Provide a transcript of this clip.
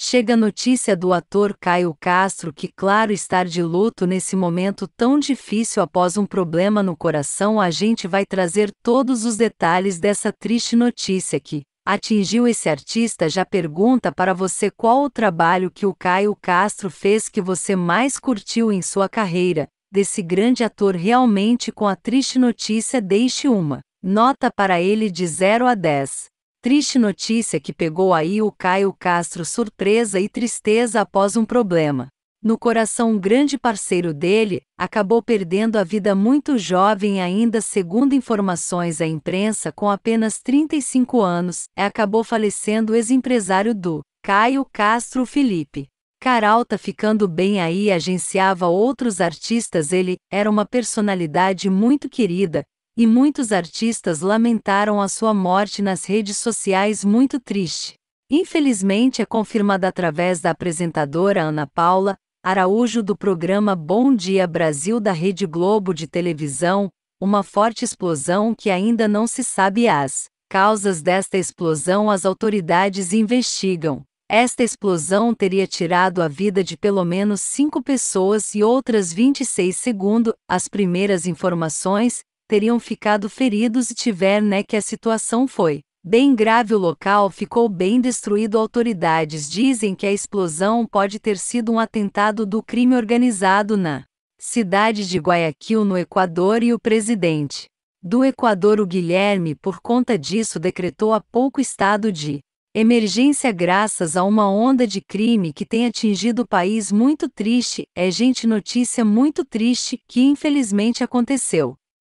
Chega a notícia do ator Caio Castro que, claro, estar de luto nesse momento tão difícil após um problema no coração, a gente vai trazer todos os detalhes dessa triste notícia que atingiu esse artista. Já pergunta para você qual o trabalho que o Caio Castro fez que você mais curtiu em sua carreira. Desse grande ator realmente com a triste notícia, deixe uma nota para ele de 0 a 10. Triste notícia que pegou aí o Caio Castro surpresa e tristeza após um problema. No coração, um grande parceiro dele acabou perdendo a vida muito jovem ainda, segundo informações à imprensa, com apenas 35 anos, acabou falecendo o ex-empresário do Caio Castro Felipe. Caralta ficando bem aí agenciava outros artistas, ele era uma personalidade muito querida, e muitos artistas lamentaram a sua morte nas redes sociais muito triste. Infelizmente é confirmada através da apresentadora Ana Paula Araújo do programa Bom Dia Brasil da Rede Globo de televisão, uma forte explosão que ainda não se sabe as causas desta explosão as autoridades investigam. Esta explosão teria tirado a vida de pelo menos cinco pessoas e outras 26 segundo as primeiras informações, teriam ficado feridos e tiver né que a situação foi bem grave o local ficou bem destruído autoridades dizem que a explosão pode ter sido um atentado do crime organizado na cidade de Guayaquil no Equador e o presidente do Equador o Guilherme por conta disso decretou há pouco estado de emergência graças a uma onda de crime que tem atingido o país muito triste, é gente notícia muito triste que infelizmente aconteceu.